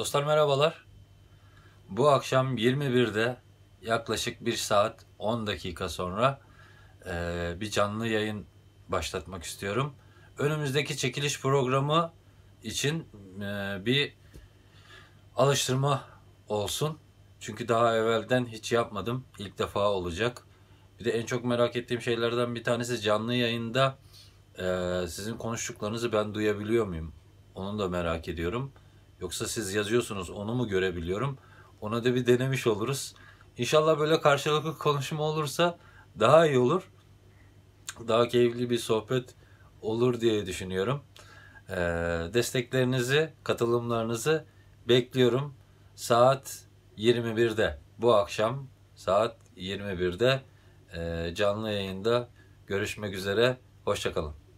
Dostlar merhabalar. Bu akşam 21'de yaklaşık 1 saat 10 dakika sonra e, bir canlı yayın başlatmak istiyorum. Önümüzdeki çekiliş programı için e, bir alıştırma olsun. Çünkü daha evvelden hiç yapmadım. İlk defa olacak. Bir de en çok merak ettiğim şeylerden bir tanesi canlı yayında e, sizin konuştuklarınızı ben duyabiliyor muyum? Onu da merak ediyorum. Yoksa siz yazıyorsunuz onu mu görebiliyorum? Ona da bir denemiş oluruz. İnşallah böyle karşılıklı konuşma olursa daha iyi olur. Daha keyifli bir sohbet olur diye düşünüyorum. Ee, desteklerinizi, katılımlarınızı bekliyorum. Saat 21'de bu akşam saat 21'de ee, canlı yayında görüşmek üzere. Hoşçakalın.